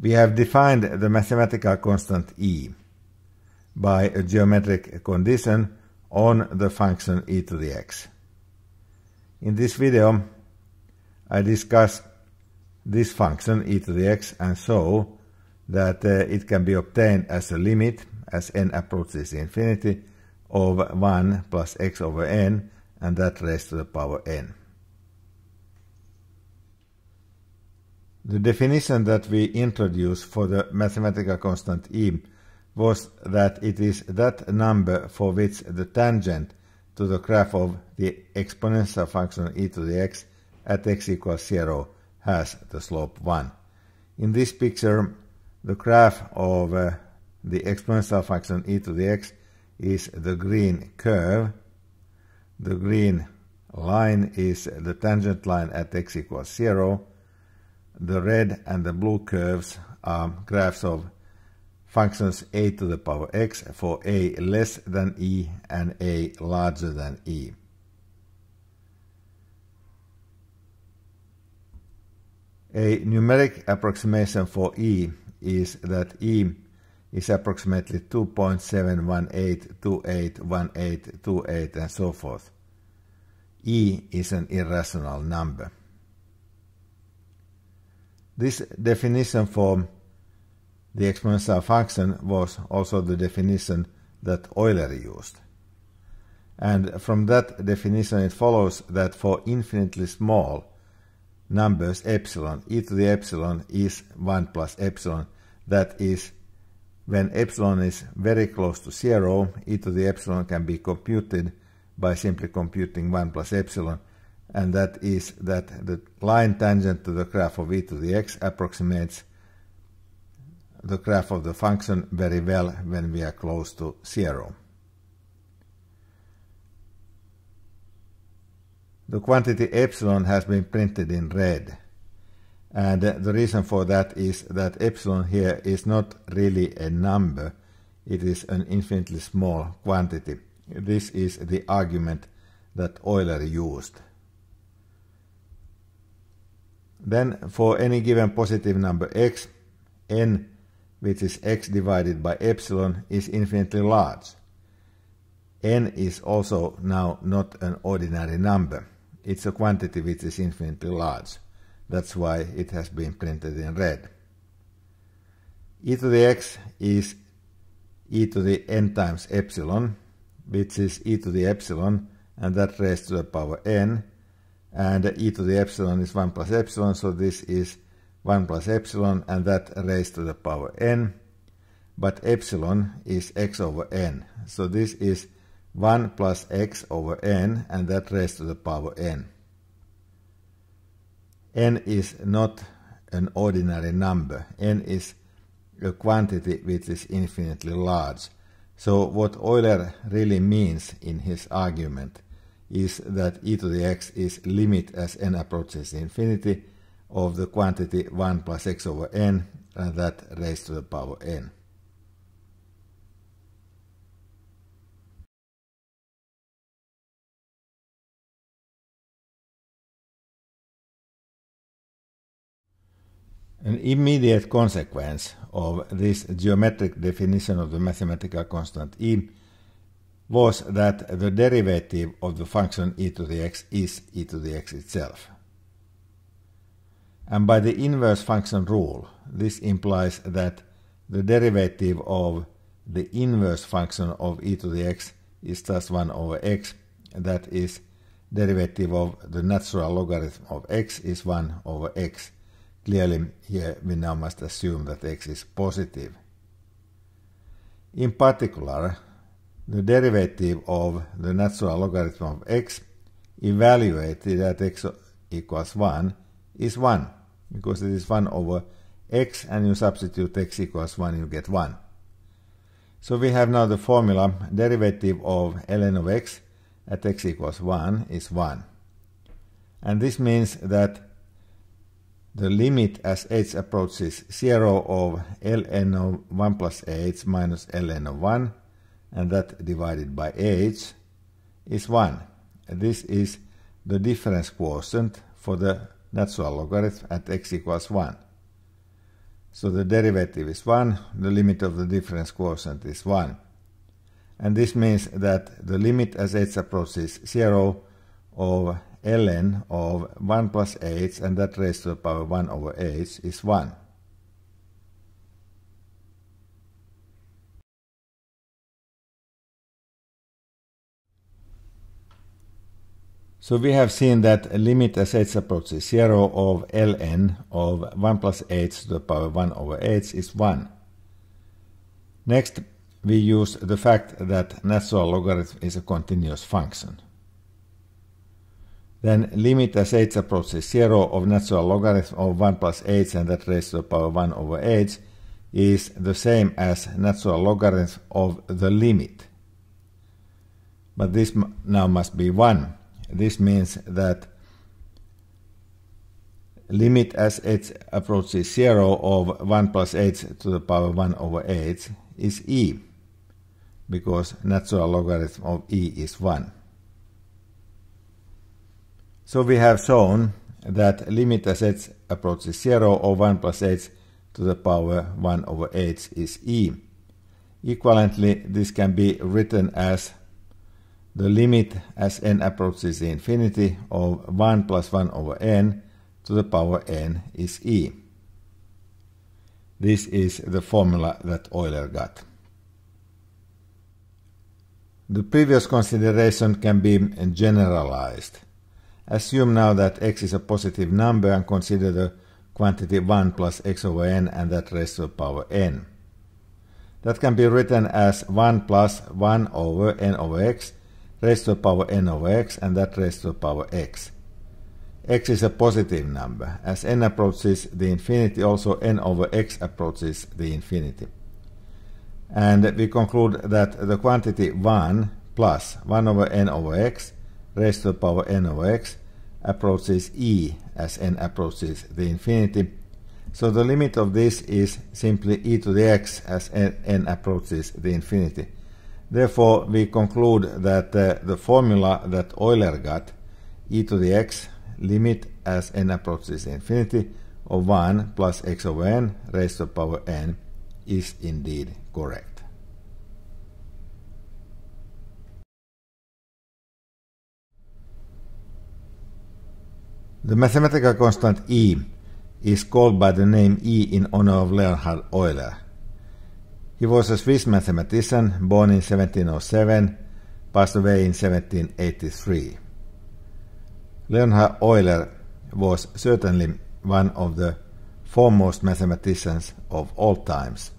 We have defined the mathematical constant e by a geometric condition on the function e to the x. In this video, I discuss this function e to the x and show that uh, it can be obtained as a limit as n approaches infinity of 1 plus x over n and that raised to the power n. The definition that we introduced for the mathematical constant e was that it is that number for which the tangent to the graph of the exponential function e to the x at x equals 0 has the slope 1. In this picture, the graph of uh, the exponential function e to the x is the green curve. The green line is the tangent line at x equals 0 the red and the blue curves are graphs of functions a to the power x for a less than e and a larger than e. A numeric approximation for e is that e is approximately 2.718281828 and so forth. e is an irrational number. This definition for the exponential function was also the definition that Euler used. And from that definition it follows that for infinitely small numbers epsilon, e to the epsilon is 1 plus epsilon. That is, when epsilon is very close to 0, e to the epsilon can be computed by simply computing 1 plus epsilon and that is that the line tangent to the graph of e to the x approximates the graph of the function very well when we are close to zero. The quantity epsilon has been printed in red. And the reason for that is that epsilon here is not really a number. It is an infinitely small quantity. This is the argument that Euler used. Then for any given positive number x, n, which is x divided by epsilon, is infinitely large. n is also now not an ordinary number. It's a quantity which is infinitely large. That's why it has been printed in red. e to the x is e to the n times epsilon, which is e to the epsilon, and that raised to the power n, and e to the epsilon is 1 plus epsilon, so this is 1 plus epsilon and that raised to the power n, but epsilon is x over n. So this is 1 plus x over n and that raised to the power n. n is not an ordinary number. n is a quantity which is infinitely large. So what Euler really means in his argument is that e to the x is limit as n approaches infinity of the quantity 1 plus x over n and that raised to the power n. An immediate consequence of this geometric definition of the mathematical constant E was that the derivative of the function e to the x is e to the x itself. And by the inverse function rule, this implies that the derivative of the inverse function of e to the x is thus 1 over x, that is, derivative of the natural logarithm of x is 1 over x. Clearly, here we now must assume that x is positive. In particular, the derivative of the natural logarithm of x evaluated at x equals 1 is 1 because it is 1 over x and you substitute x equals 1 you get 1. So we have now the formula derivative of ln of x at x equals 1 is 1. And this means that the limit as h approaches 0 of ln of 1 plus h minus ln of 1 and that divided by h is 1. This is the difference quotient for the natural logarithm at x equals 1. So the derivative is 1, the limit of the difference quotient is 1. And this means that the limit as h approaches 0 of ln of 1 plus h and that raised to the power 1 over h is 1. So we have seen that limit as h approaches 0 of ln of 1 plus h to the power 1 over h is 1. Next, we use the fact that natural logarithm is a continuous function. Then limit as h approaches 0 of natural logarithm of 1 plus h and that raised to the power 1 over h is the same as natural logarithm of the limit. But this now must be 1 this means that limit as h approaches 0 of 1 plus h to the power 1 over h is e, because natural logarithm of e is 1. So we have shown that limit as h approaches 0 of 1 plus h to the power 1 over h is e. Equivalently, this can be written as the limit as n approaches infinity of 1 plus 1 over n to the power n is e. This is the formula that Euler got. The previous consideration can be generalized. Assume now that x is a positive number and consider the quantity 1 plus x over n and that raised to the power n. That can be written as 1 plus 1 over n over x raised to the power n over x and that raised to the power x. x is a positive number. As n approaches the infinity, also n over x approaches the infinity. And we conclude that the quantity 1 plus 1 over n over x raised to the power n over x approaches e as n approaches the infinity. So the limit of this is simply e to the x as n, n approaches the infinity. Therefore, we conclude that uh, the formula that Euler got, e to the x limit as n approaches infinity of 1 plus x over n raised to the power n is indeed correct. The mathematical constant E is called by the name E in honor of Leonhard Euler. He was a Swiss mathematician, born in 1707, passed away in 1783. Leonhard Euler was certainly one of the foremost mathematicians of all times.